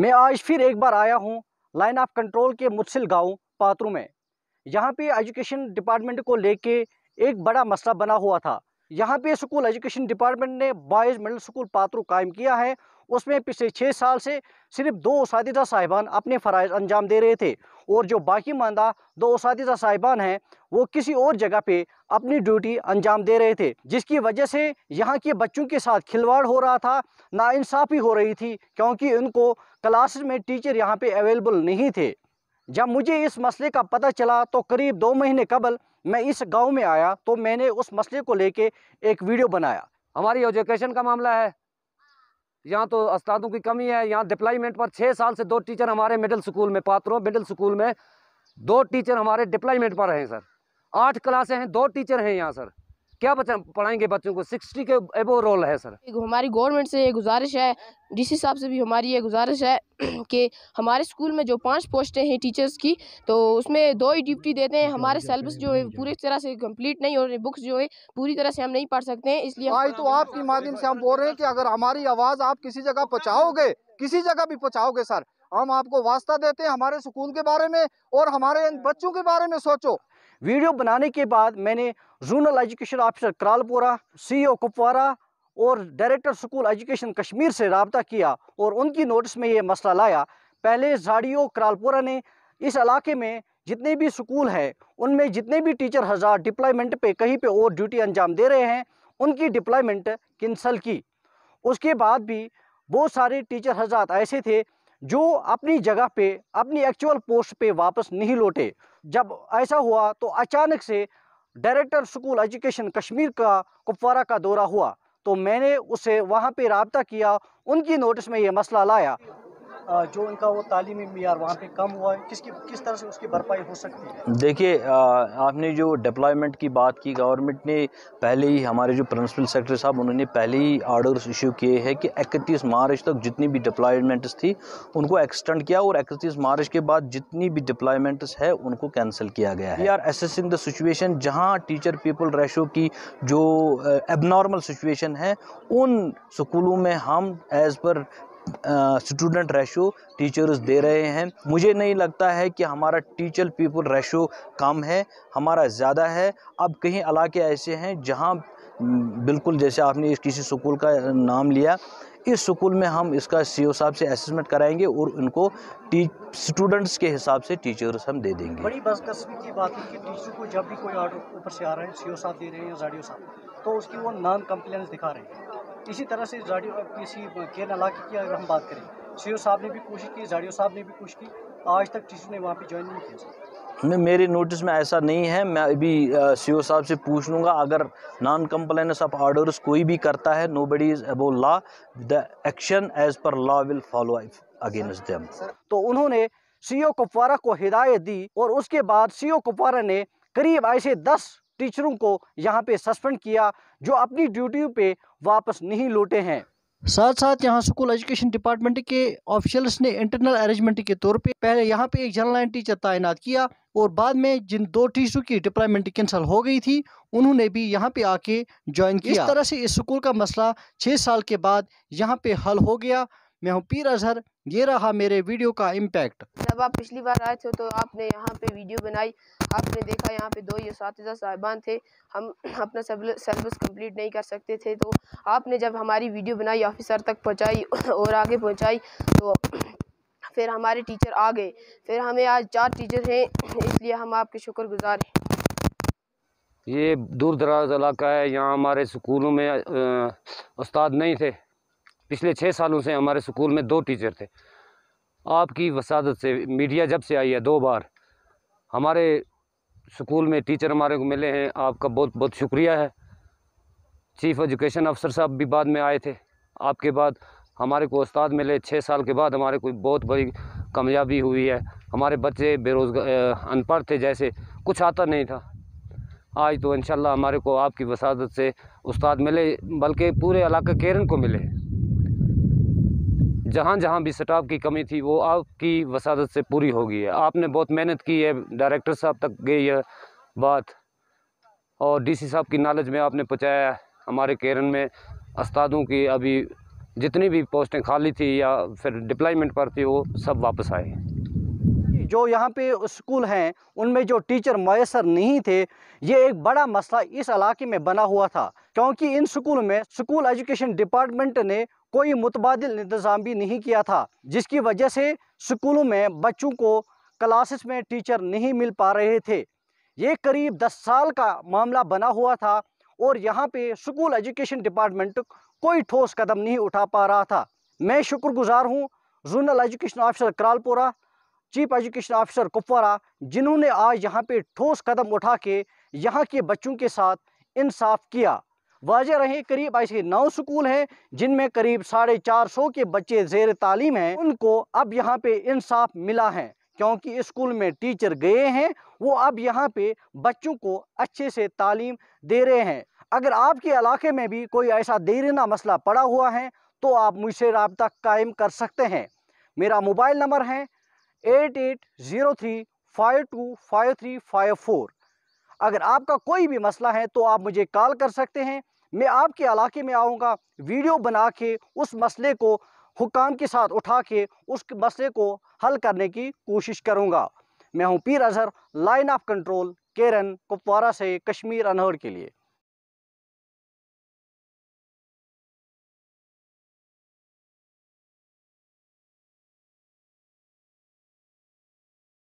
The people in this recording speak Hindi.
मैं आज फिर एक बार आया हूँ लाइन ऑफ कंट्रोल के मुसिल गांव पात्रू में यहाँ पे एजुकेशन डिपार्टमेंट को लेके एक बड़ा मसला बना हुआ था यहाँ पे स्कूल एजुकेशन डिपार्टमेंट ने बॉयज़ मिडिल स्कूल पात्रू कायम किया है उसमें पिछले छः साल से सिर्फ दो उसदा साहिबान अपने फ़रज़ अंजाम दे रहे थे और जो बाकी मानदा दो उसदा साहिबान हैं वो किसी और जगह पे अपनी ड्यूटी अंजाम दे रहे थे जिसकी वजह से यहाँ के बच्चों के साथ खिलवाड़ हो रहा था नाानसाफ़ी हो रही थी क्योंकि उनको क्लास में टीचर यहाँ पे अवेलेबल नहीं थे जब मुझे इस मसले का पता चला तो करीब दो महीने कबल मैं इस गांव में आया तो मैंने उस मसले को लेके एक वीडियो बनाया हमारी एजुकेशन का मामला है यहाँ तो उस्तादों की कमी है यहाँ डिप्लाईमेंट पर छः साल से दो टीचर हमारे मिडिल स्कूल में पात्रों मिडिल स्कूल में दो टीचर हमारे डिप्लाईमेंट पर हैं सर आठ क्लासें हैं दो टीचर हैं यहाँ सर क्या बच्चा पढ़ाएंगे बच्चों को सिक्सटी के एबो रोल है सर हमारी गवर्नमेंट से ये गुजारिश है डीसी साहब से भी हमारी ये गुजारिश है कि हमारे स्कूल में जो पांच पोस्टें हैं टीचर्स की तो उसमें दो ही डिप्टी देते हैं हमारे सिलेबस जो है पूरी तरह से कंप्लीट नहीं हो रही बुक्स जो है पूरी तरह से हम नहीं पढ़ सकते हैं इसलिए आज तो आपके माध्यम से हम बोल रहे हैं कि अगर हमारी आवाज़ आप किसी जगह पहुँचाओगे किसी जगह भी पहुँचाओगे सर हम आपको वास्ता देते हैं हमारे स्कूल के बारे में और हमारे बच्चों के बारे में सोचो वीडियो बनाने के बाद मैंने zonal education officer C CEO Kupwara और डायरेक्टर स्कूल एजुकेशन कश्मीर से रबता किया और उनकी नोटिस में ये मसला लाया पहले झाड़ियों क्रालपुरा ने इस इलाके में जितने भी स्कूल हैं उनमें जितने भी टीचर हज़ार डिप्लॉयमेंट पे कहीं पे और ड्यूटी अंजाम दे रहे हैं उनकी डिप्लॉयमेंट कैंसल की उसके बाद भी बहुत सारे टीचर हजार ऐसे थे जो अपनी जगह पे अपनी एक्चुअल पोस्ट पे वापस नहीं लौटे जब ऐसा हुआ तो अचानक से डायरेक्टर स्कूल एजुकेशन कश्मीर का कुपवारा का दौरा हुआ तो मैंने उसे वहाँ पे रबता किया उनकी नोटिस में ये मसला लाया जो इनका वो तालीमी मैार वहाँ पे कम हुआ है किसकी किस तरह से उसकी भरपाई हो सकती है देखिए आपने जो डिप्लॉयमेंट की बात की गवर्नमेंट ने पहले ही हमारे जो प्रिंसिपल सेक्रेटरी साहब उन्होंने पहले ही आर्डर्स इशू किए हैं कि इकतीस मार्च तक जितनी भी डिप्लॉयमेंट्स थी उनको एक्सटेंड किया और इकतीस मार्च के बाद जितनी भी डिप्लॉयमेंट्स है उनको कैंसिल किया गया है we are assessing the situation जहाँ टीचर पीपल रेशो की जो एबनॉर्मल सिचुएशन है उन स्कूलों में हम as per student ratio teachers they रहे हैं मुझे नहीं लगता है कि हमारा टीचर पीपल रेशो कम है हमारा ज़्यादा है अब कहीं इलाके ऐसे हैं जहाँ बिल्कुल जैसे आपने इस किसी स्कूल का नाम लिया इस स्कूल में हम इसका सीओ साहब से असमेंट कराएंगे और उनको स्टूडेंट्स के हिसाब से टीचर्स हम दे देंगे बड़ी बदकस्मी की बात है कि टीचर को जब भी कोई ऑर्डर ऊपर से आ रहा है सीओ साहब दे रहे हैं या जाडियो साहब तो उसकी वो नॉन कम्प्लेंस दिखा रहे हैं इसी तरह से जाडियो किसी के इलाके की अगर हम बात करें सी साहब ने भी कोशिश की जाडियो साहब ने भी कोशिश की आज तक टीचर ने वहाँ पर ज्वाइन नहीं किया नहीं मेरे नोटिस में ऐसा नहीं है मैं अभी सी साहब से पूछ लूँगा अगर नॉन कंप्लाइनेंस ऑफ ऑर्डर्स कोई भी करता है nobody is above law the action as per law will follow against them तो उन्होंने सीओ कुपवारा को हिदायत दी और उसके बाद सीओ कुपवारा ने करीब ऐसे दस टीचरों को यहाँ पे सस्पेंड किया जो अपनी ड्यूटी पे वापस नहीं लौटे हैं साथ साथ यहाँ स्कूल एजुकेशन डिपार्टमेंट के ऑफिशियल्स ने इंटरनल अरेंजमेंट के तौर पे पहले यहाँ पे एक जनरल लाइन टीचर तैनात किया और बाद में जिन दो टीचरों की डिप्लॉयमेंट कैंसिल हो गई थी उन्होंने भी यहाँ पे आके ज्वाइन किया इस तरह से इस स्कूल का मसला छः साल के बाद यहाँ पे हल हो गया मैं हूँ पीर अजहर ये रहा मेरे वीडियो का इम्पैक्ट जब आप पिछली बार आए थे तो आपने यहाँ पे वीडियो बनाई आपने देखा यहाँ पे दो ये साहिबान थे हम अपना सिलेबस कंप्लीट नहीं कर सकते थे तो आपने जब हमारी वीडियो बनाई ऑफिसर तक पहुँचाई और आगे पहुँचाई तो फिर हमारे टीचर आ गए फिर हमें आज चार टीचर हैं इसलिए हम आपके शुक्र हैं ये दूर दराज इलाका है यहाँ हमारे स्कूलों में उस्ताद नहीं थे पिछले छः सालों से हमारे स्कूल में दो टीचर थे आपकी वसादत से मीडिया जब से आई है दो बार हमारे स्कूल में टीचर हमारे को मिले हैं आपका बहुत बहुत शुक्रिया है चीफ़ एजुकेशन अफसर साहब भी बाद में आए थे आपके बाद हमारे को उस्ताद मिले छः साल के बाद हमारे को बहुत बड़ी कामयाबी हुई है हमारे बच्चे बेरोज़गार अनपढ़ थे जैसे कुछ आता नहीं था आज तो इन हमारे को आपकी वसादत से उस्ताद मिले बल्कि पूरे इलाके केरन को मिले जहाँ जहाँ भी स्टाफ की कमी थी वो आपकी वसादत से पूरी होगी है आपने बहुत मेहनत की है डायरेक्टर साहब तक गई है बात और डीसी साहब की नॉलेज में आपने पहुँचाया हमारे केरन में उस्तादों की अभी जितनी भी पोस्टें खाली थी या फिर डिप्लॉयमेंट पर थी वो सब वापस आए जो यहाँ पे स्कूल हैं उनमें जो टीचर मैसर नहीं थे ये एक बड़ा मसला इस इलाके में बना हुआ था क्योंकि इन स्कूल में स्कूल एजुकेशन डिपार्टमेंट ने कोई मुतबाद इंतज़ाम भी नहीं किया था जिसकी वजह से स्कूलों में बच्चों को क्लासेस में टीचर नहीं मिल पा रहे थे ये करीब दस साल का मामला बना हुआ था और यहाँ पे स्कूल एजुकेशन डिपार्टमेंट कोई ठोस कदम नहीं उठा पा रहा था मैं शुक्रगुजार हूँ zonal education officer Karalpura chief education officer Kupwara जिन्होंने आज यहाँ पे ठोस कदम उठा के यहाँ के बच्चों के साथ इंसाफ किया वाजह रहे करीब ऐसे नौ स्कूल हैं जिनमें करीब साढ़े चार सौ के बच्चे जेर तालीम हैं उनको अब यहाँ पे इंसाफ मिला है क्योंकि स्कूल में टीचर गए हैं वो अब यहाँ पे बच्चों को अच्छे से तालीम दे रहे हैं अगर आपके इलाके में भी कोई ऐसा देरीना मसला पड़ा हुआ है तो आप मुझसे रबता कायम कर सकते हैं मेरा मोबाइल नंबर है eight eight zero three five two five three five four अगर आपका कोई भी मसला है तो आप मुझे कॉल कर सकते हैं मैं आपके इलाके में आऊँगा वीडियो बना के उस मसले को हुकाम के साथ उठा के उस मसले को हल करने की कोशिश करूँगा मैं हूँ Pir Azhar line of control Keran Kupwara से कश्मीर अनहर के लिए